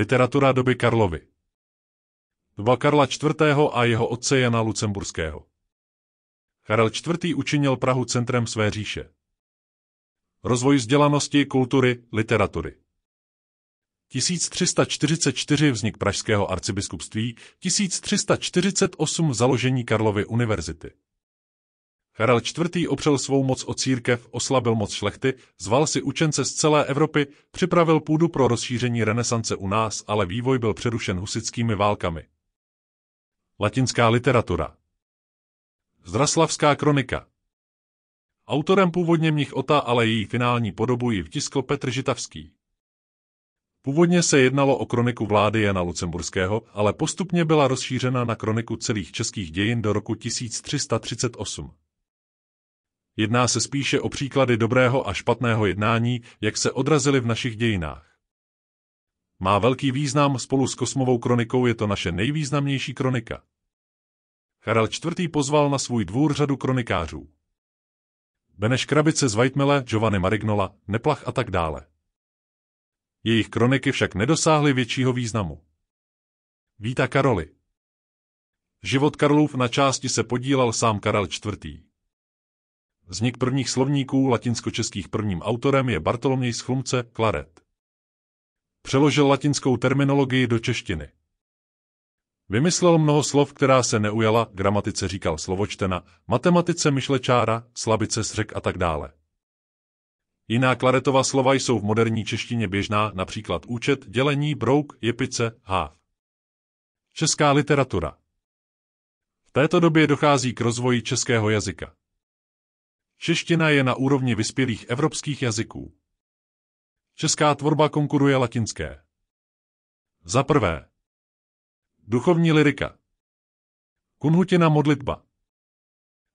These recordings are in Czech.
Literatura doby Karlovy. Dva Karla IV. a jeho otce Jana Lucemburského. Karel IV. učinil Prahu centrem své říše. Rozvoj vzdělanosti, kultury, literatury. 1344 vznik Pražského arcibiskupství, 1348 založení Karlovy univerzity. Karel IV. opřel svou moc o církev, oslabil moc šlechty, zval si učence z celé Evropy, připravil půdu pro rozšíření renesance u nás, ale vývoj byl přerušen husickými válkami. Latinská literatura Zdraslavská kronika Autorem původně mnich Ota, ale její finální podobu ji vtiskl Petr Žitavský. Původně se jednalo o kroniku vlády Jana Lucemburského, ale postupně byla rozšířena na kroniku celých českých dějin do roku 1338. Jedná se spíše o příklady dobrého a špatného jednání, jak se odrazily v našich dějinách. Má velký význam, spolu s kosmovou kronikou je to naše nejvýznamnější kronika. Karel IV. pozval na svůj dvůr řadu kronikářů. Beneš Krabice z Vajtmele, Giovanni Marignola, Neplach a tak dále. Jejich kroniky však nedosáhly většího významu. Víta Karoli Život Karlův na části se podílel sám Karel IV. Vznik prvních slovníků latinsko-českých prvním autorem je Bartoloměj z Chlumce Klaret. Přeložil latinskou terminologii do češtiny. Vymyslel mnoho slov, která se neujala, gramatice říkal slovočtena, matematice myšlečára, slabice sřek a tak dále. Jiná klaretová slova jsou v moderní češtině běžná, například účet, dělení, brouk, jepice, háv. Česká literatura. V této době dochází k rozvoji českého jazyka. Čeština je na úrovni vyspělých evropských jazyků. Česká tvorba konkuruje latinské. Za prvé. Duchovní lirika. Kunhutina modlitba.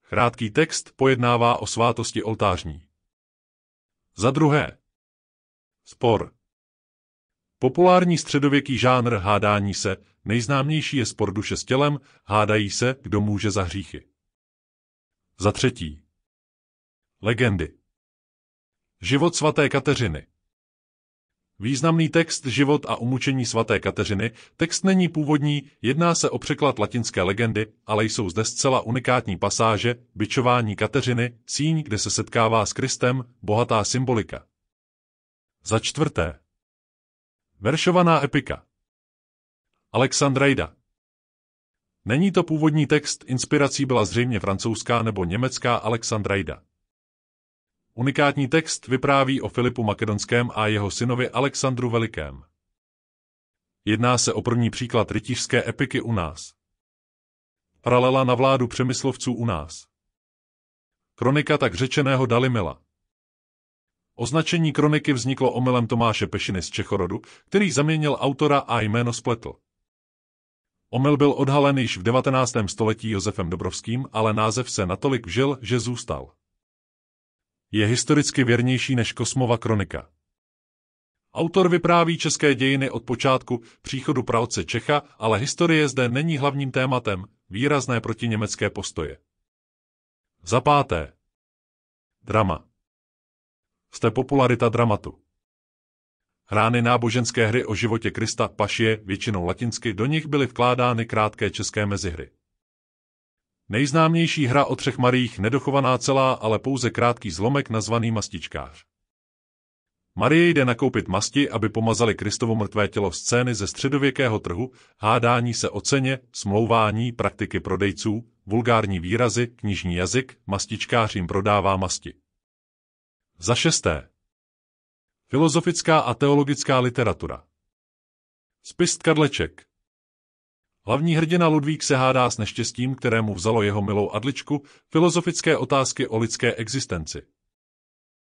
Krátký text pojednává o svátosti oltářní. Za druhé. Spor. Populární středověký žánr hádání se, nejznámější je spor duše s tělem, hádají se, kdo může za hříchy. Za třetí. Legendy Život svaté Kateřiny Významný text Život a umučení svaté Kateřiny, text není původní, jedná se o překlad latinské legendy, ale jsou zde zcela unikátní pasáže, byčování Kateřiny, síň, kde se setkává s Kristem, bohatá symbolika. Za čtvrté. Veršovaná epika. Alexandrejda. Není to původní text, inspirací byla zřejmě francouzská nebo německá Alexandrejda. Unikátní text vypráví o Filipu Makedonském a jeho synovi Alexandru Velikém. Jedná se o první příklad rytířské epiky u nás. Paralela na vládu přemyslovců u nás. Kronika tak řečeného Dalimila. Označení kroniky vzniklo omylem Tomáše Pešiny z Čechorodu, který zaměnil autora a jméno spletl. Omyl byl odhalen již v 19. století Josefem Dobrovským, ale název se natolik vžil, že zůstal je historicky věrnější než Kosmova kronika. Autor vypráví české dějiny od počátku příchodu pravce Čecha, ale historie zde není hlavním tématem, výrazné proti německé postoje. Za páté. Drama. Jste popularita dramatu. Hrány náboženské hry o životě Krista Pašie, většinou latinsky, do nich byly vkládány krátké české mezihry. Nejznámější hra o třech Marích nedochovaná celá, ale pouze krátký zlomek nazvaný Mastičkář. Marie jde nakoupit masti, aby pomazali Kristovo mrtvé tělo scény ze středověkého trhu, hádání se o ceně, smlouvání, praktiky prodejců, vulgární výrazy, knižní jazyk, mastičkář jim prodává masti. Za šesté. Filozofická a teologická literatura. Spis Karleček. Hlavní hrdina Ludvík se hádá s neštěstím, kterému vzalo jeho milou Adličku, filozofické otázky o lidské existenci.